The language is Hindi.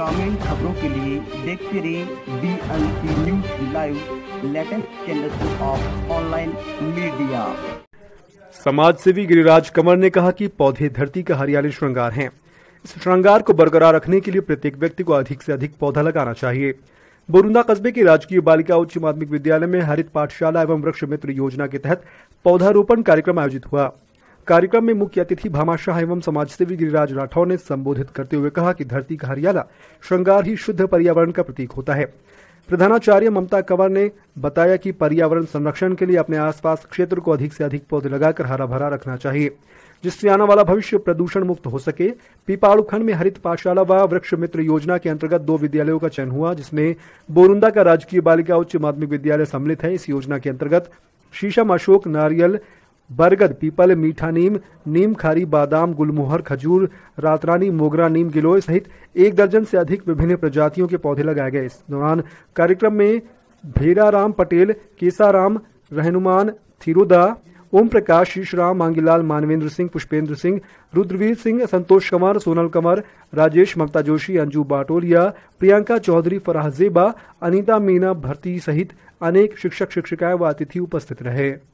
ग्रामीण खबरों के लिए देखते रहिए B L C news live latest channel of online media समाज सेवी गिरिराज कंवर ने कहा कि पौधे धरती का हरियाली श्रृंगार हैं इस श्रृंगार को बरकरार रखने के लिए प्रत्येक व्यक्ति को अधिक से अधिक पौधा लगाना चाहिए बोरुंदा कस्बे के राजकीय बालिका उच्च माध्यमिक विद्यालय में हरित पाठशाला एवं वृक्ष मित्र योजना के तहत पौधारोपण कार्यक्रम आयोजित हुआ कार्यक्रम में मुख्य अतिथि भामा शाह एवं समाजसेवी गिरिराज राठौर ने संबोधित करते हुए कहा कि धरती का हरियाला श्रृंगार ही शुद्ध पर्यावरण का प्रतीक होता है प्रधानाचार्य ममता कंवर ने बताया कि पर्यावरण संरक्षण के लिए अपने आसपास क्षेत्र को अधिक से अधिक पौधे लगाकर हरा भरा रखना चाहिए जिससे आने वाला भविष्य प्रदूषण मुक्त हो सके पिपाड़ू खंड में हरित पाठशाला व वृक्ष मित्र योजना के अंतर्गत दो विद्यालयों का चयन हुआ जिसमें बोरुंदा का राजकीय बालिका उच्च माध्यमिक विद्यालय सम्मिलित है इस योजना के अंतर्गत शीशम अशोक नारियल बरगद पीपल मीठा नीम नीम खारी बादाम गुलमोहर खजूर रातरानी मोगरा नीम गिलोय सहित एक दर्जन से अधिक विभिन्न प्रजातियों के पौधे लगाए गए इस दौरान कार्यक्रम में भेराराम पटेल केसाराम रहनुमान थिरुदा ओम प्रकाश शीशराम मांगीलाल मानवेंद्र सिंह पुष्पेंद्र सिंह रुद्रवीर सिंह संतोष कंवर सोनल कंवर राजेश ममता जोशी अंजू बाटोलिया प्रियंका चौधरी फराह जेबा अनिता मीना भर्ती सहित अनेक शिक्षक शिक्षिकाएं व अतिथि उपस्थित रहे